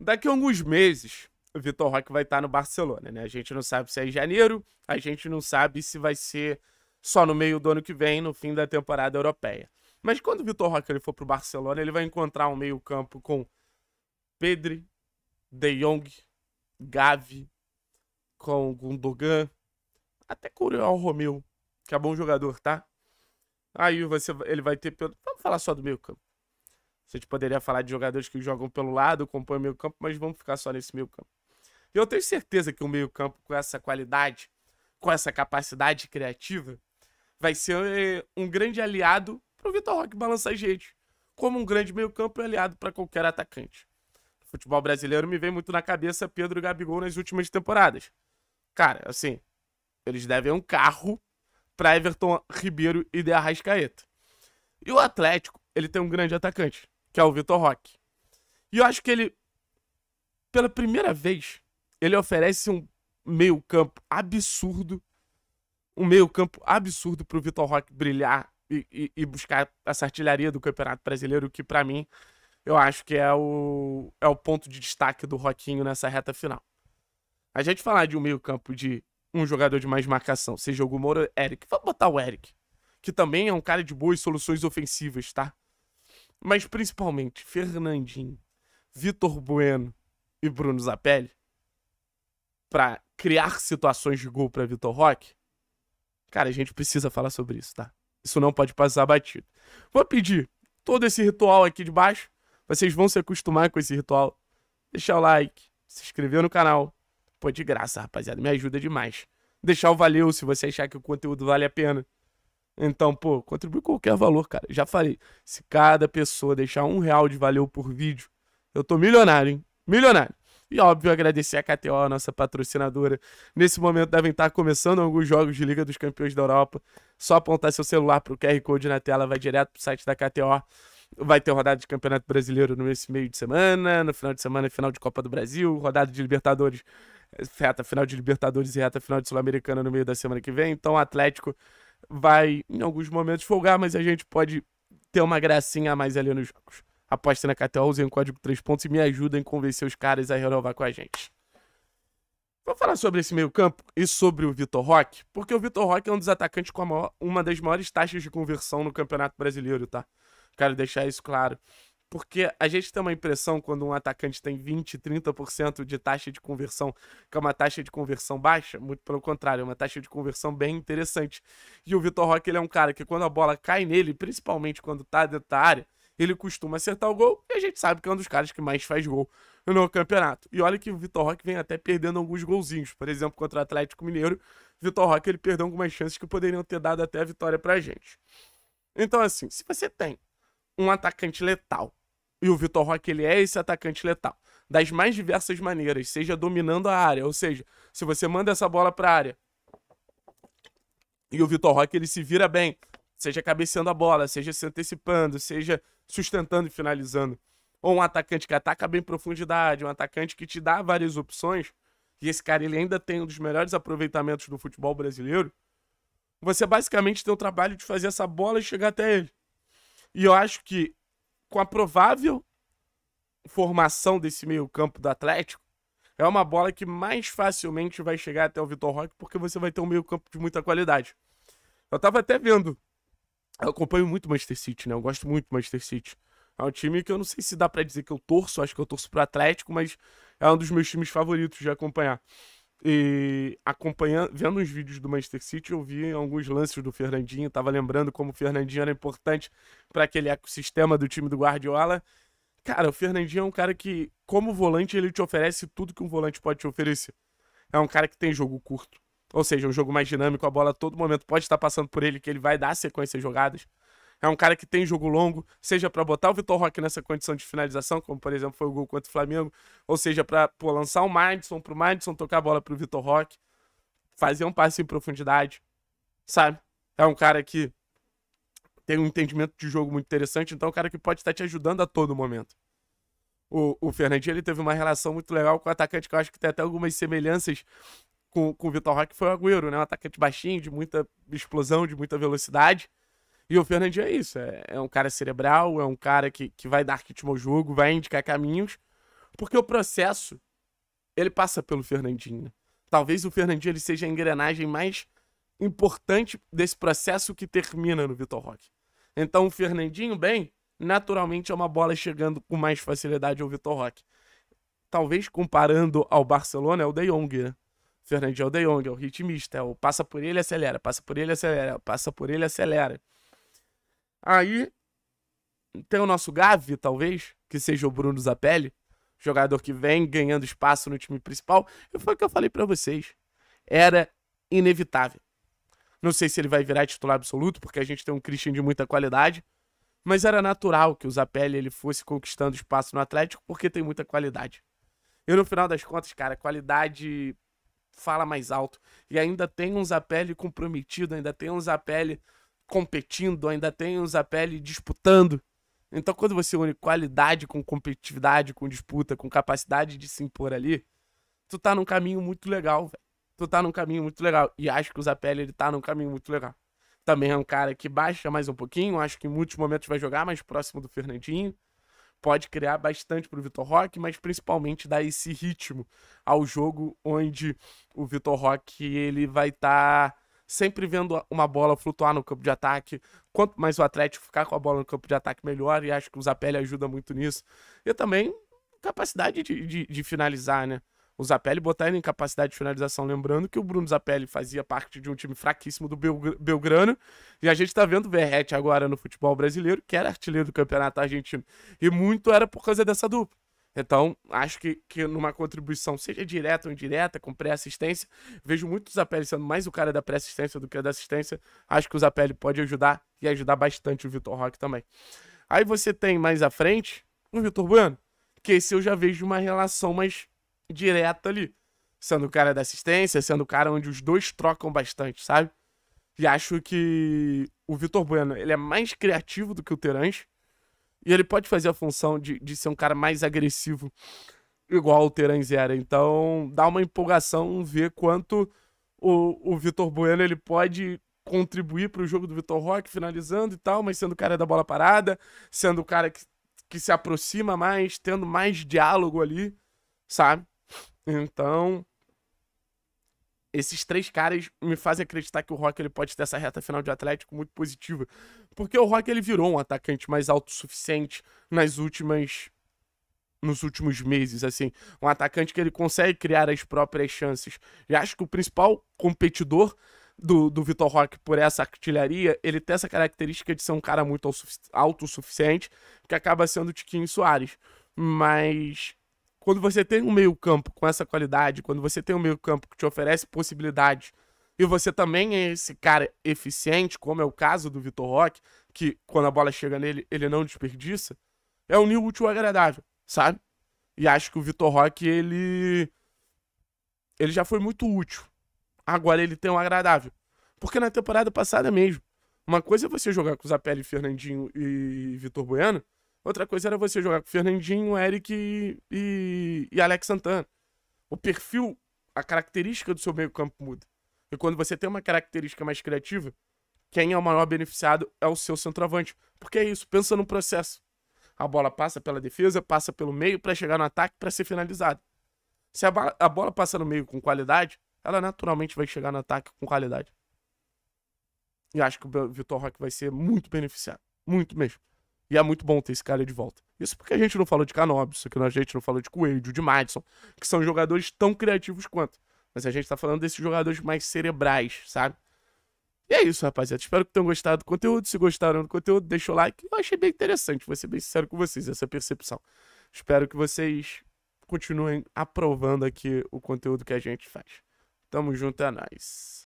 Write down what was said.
Daqui a alguns meses, o Vitor Roque vai estar no Barcelona, né? A gente não sabe se é em janeiro, a gente não sabe se vai ser só no meio do ano que vem, no fim da temporada europeia. Mas quando o Vitor Roque ele for pro Barcelona, ele vai encontrar um meio-campo com Pedri, De Jong, Gavi, com Gundogan, até com o Romeu, que é bom jogador, tá? Aí você, ele vai ter. Vamos falar só do meio-campo. A gente poderia falar de jogadores que jogam pelo lado, compõem o meio campo, mas vamos ficar só nesse meio campo. E eu tenho certeza que o meio campo com essa qualidade, com essa capacidade criativa, vai ser eh, um grande aliado para o Vitor Roque balançar a gente. como um grande meio campo aliado para qualquer atacante. O futebol brasileiro me vem muito na cabeça Pedro e Gabigol nas últimas temporadas. Cara, assim, eles devem um carro para Everton Ribeiro e De Arrascaeta. E o Atlético, ele tem um grande atacante, que é o Vitor Roque. E eu acho que ele, pela primeira vez, ele oferece um meio-campo absurdo. Um meio-campo absurdo pro Vitor Roque brilhar e, e, e, buscar essa artilharia do Campeonato Brasileiro, que para mim eu acho que é o, é o ponto de destaque do Roquinho nessa reta final. A gente falar de um meio-campo de um jogador de mais marcação, seja o Gumoro Eric, vamos botar o Eric, que também é um cara de boas soluções ofensivas, tá? mas principalmente Fernandinho, Vitor Bueno e Bruno Zapelli para criar situações de gol para Vitor Roque, cara, a gente precisa falar sobre isso, tá? Isso não pode passar batido. Vou pedir todo esse ritual aqui de baixo. Vocês vão se acostumar com esse ritual. Deixar o like, se inscrever no canal. Pô, de graça, rapaziada, me ajuda demais. Deixar o valeu se você achar que o conteúdo vale a pena. Então, pô, contribui qualquer valor, cara. Já falei, se cada pessoa deixar um real de valeu por vídeo, eu tô milionário, hein? Milionário. E óbvio, agradecer a KTO, a nossa patrocinadora. Nesse momento devem estar começando alguns jogos de Liga dos Campeões da Europa. Só apontar seu celular pro QR Code na tela, vai direto pro site da KTO. Vai ter rodada de Campeonato Brasileiro nesse meio de semana, no final de semana, final de Copa do Brasil, rodada de Libertadores, reta final de Libertadores e reta final de Sul-Americana no meio da semana que vem. Então, Atlético vai, em alguns momentos, folgar, mas a gente pode ter uma gracinha a mais ali nos jogos. Aposta na KTO, usem o código 3 pontos e me ajudem a convencer os caras a renovar com a gente. Vou falar sobre esse meio-campo e sobre o Vitor Roque, porque o Vitor Roque é um dos atacantes com maior, uma das maiores taxas de conversão no Campeonato Brasileiro, tá? Quero deixar isso claro. Porque a gente tem uma impressão quando um atacante tem 20, 30% de taxa de conversão, que é uma taxa de conversão baixa, muito pelo contrário, é uma taxa de conversão bem interessante. E o Vitor Roque, ele é um cara que quando a bola cai nele, principalmente quando tá dentro da área, ele costuma acertar o gol e a gente sabe que é um dos caras que mais faz gol no campeonato. E olha que o Vitor Roque vem até perdendo alguns golzinhos, por exemplo, contra o Atlético Mineiro, Vitor Roque ele perdeu algumas chances que poderiam ter dado até a vitória pra gente. Então assim, se você tem um atacante letal e o Vitor Roque, ele é esse atacante letal. Das mais diversas maneiras, seja dominando a área, ou seja, se você manda essa bola para a área e o Vitor Roque, ele se vira bem, seja cabeceando a bola, seja se antecipando, seja sustentando e finalizando. Ou um atacante que ataca bem profundidade, um atacante que te dá várias opções, e esse cara ele ainda tem um dos melhores aproveitamentos do futebol brasileiro, você basicamente tem o trabalho de fazer essa bola chegar até ele. E eu acho que com a provável formação desse meio-campo do Atlético, é uma bola que mais facilmente vai chegar até o Vitor Roque, porque você vai ter um meio-campo de muita qualidade. Eu tava até vendo. Eu acompanho muito o Manchester City, né? Eu gosto muito do Manchester City. É um time que eu não sei se dá para dizer que eu torço, acho que eu torço pro Atlético, mas é um dos meus times favoritos de acompanhar. E acompanhando, vendo os vídeos do Manchester City, eu vi alguns lances do Fernandinho, tava lembrando como o Fernandinho era importante para aquele ecossistema do time do Guardiola. Cara, o Fernandinho é um cara que, como volante, ele te oferece tudo que um volante pode te oferecer. É um cara que tem jogo curto, ou seja, um jogo mais dinâmico, a bola a todo momento pode estar passando por ele, que ele vai dar sequência de jogadas. É um cara que tem jogo longo, seja para botar o Vitor Roque nessa condição de finalização, como por exemplo foi o gol contra o Flamengo, ou seja, para lançar o Madison pro Madison tocar a bola pro Vitor Roque, fazer um passe em profundidade, sabe? É um cara que tem um entendimento de jogo muito interessante, então é um cara que pode estar te ajudando a todo momento. O, o Fernandinho ele teve uma relação muito legal com o atacante, que eu acho que tem até algumas semelhanças com, com o Vitor Roque foi o Agüero, né? Um atacante baixinho, de muita explosão, de muita velocidade, e o Fernandinho é isso. É, é, um cara cerebral, é um cara que, que vai dar ritmo ao jogo, vai indicar caminhos. Porque o processo, ele passa pelo Fernandinho. Talvez o Fernandinho ele seja a engrenagem mais importante desse processo que termina no Vitor Roque. Então o Fernandinho, bem, naturalmente é uma bola chegando com mais facilidade ao Vitor Roque. Talvez comparando ao Barcelona, é o De Jong, né? Fernandinho é o De Jong, é o ritmista, é o passa por ele, acelera, passa por ele, acelera, passa por ele, acelera. Aí tem o nosso Gavi, talvez, que seja o Bruno Zapelli, jogador que vem ganhando espaço no time principal. E foi o que eu falei para vocês. Era inevitável. Não sei se ele vai virar titular absoluto, porque a gente tem um Christian de muita qualidade, mas era natural que o Zapelli ele fosse conquistando espaço no Atlético porque tem muita qualidade. E no final das contas, cara, qualidade fala mais alto. E ainda tem um Zapelli comprometido, ainda tem um Zapelli competindo, ainda tem o Zapelli disputando. Então, quando você une qualidade com competitividade, com disputa, com capacidade de se impor ali, tu tá num caminho muito legal, velho. Tu tá num caminho muito legal. E acho que o Zapelli, ele tá num caminho muito legal. Também é um cara que baixa mais um pouquinho, acho que em muitos momentos vai jogar mais próximo do Fernandinho. Pode criar bastante pro Vitor Roque, mas principalmente dar esse ritmo ao jogo onde o Vitor Roque, ele vai estar... Tá sempre vendo uma bola flutuar no campo de ataque. Quanto mais o Atlético ficar com a bola no campo de ataque, melhor. E acho que o Zapelli ajuda muito nisso. E também capacidade de, de, de finalizar, né? O Zapelli botar ele em capacidade de finalização. Lembrando que o Bruno Zapelli fazia parte de um time fraquíssimo do Belgrano. E a gente tá vendo o Verrete agora no futebol brasileiro, que era artilheiro do campeonato argentino. E muito era por causa dessa dupla. Então, acho que, que numa contribuição, seja direta ou indireta, com pré-assistência, vejo muito o Zapelli sendo mais o cara da pré-assistência do que da assistência. Acho que o Zapelli pode ajudar e ajudar bastante o Vitor Roque também. Aí você tem mais à frente o Vitor Bueno, que esse eu já vejo uma relação mais direta ali. Sendo o cara da assistência, sendo o cara onde os dois trocam bastante, sabe? E acho que o Vitor Bueno, ele é mais criativo do que o Terence e ele pode fazer a função de, de ser um cara mais agressivo, igual o Terence era. Então, dá uma empolgação ver quanto o, o Vitor Bueno ele pode contribuir para o jogo do Vitor Roque, finalizando e tal, mas sendo o cara da bola parada, sendo o cara que, que se aproxima mais, tendo mais diálogo ali, sabe? Então, esses três caras me fazem acreditar que o Rock ele pode ter essa reta final de Atlético muito positiva. Porque o Rock ele virou um atacante mais autossuficiente nas últimas nos últimos meses, assim, um atacante que ele consegue criar as próprias chances. E acho que o principal competidor do, do Vitor Roque por essa artilharia, ele tem essa característica de ser um cara muito autossuficiente, que acaba sendo o Tiquinho Soares. Mas quando você tem um meio-campo com essa qualidade, quando você tem um meio-campo que te oferece possibilidades e você também é esse cara eficiente, como é o caso do Vitor Roque, que quando a bola chega nele, ele não desperdiça, é um o útil e agradável, sabe? E acho que o Vitor Roque, ele. Ele já foi muito útil. Agora ele tem um agradável. Porque na temporada passada mesmo. Uma coisa é você jogar com o Zapelli, Fernandinho e Vitor Bueno. Outra coisa era você jogar com Fernandinho, Eric e, e, e Alex Santana. O perfil, a característica do seu meio-campo muda. E quando você tem uma característica mais criativa, quem é o maior beneficiado é o seu centroavante. Porque é isso, pensa no processo. A bola passa pela defesa, passa pelo meio para chegar no ataque para ser finalizada. Se a, bola, a bola passa no meio com qualidade, ela naturalmente vai chegar no ataque com qualidade. E acho que o Vitor Roque vai ser muito beneficiado. Muito mesmo. E é muito bom ter esse cara de volta. Isso porque a gente não falou de Canobis, isso que a gente não falou de Coelho, de Madison, que são jogadores tão criativos quanto. Mas a gente tá falando desses jogadores mais cerebrais, sabe? E é isso, rapaziada. Espero que tenham gostado do conteúdo. Se gostaram do conteúdo, deixa o like. Eu achei bem interessante, vou ser bem sincero com vocês, essa percepção. Espero que vocês continuem aprovando aqui o conteúdo que a gente faz. Tamo junto, é nóis.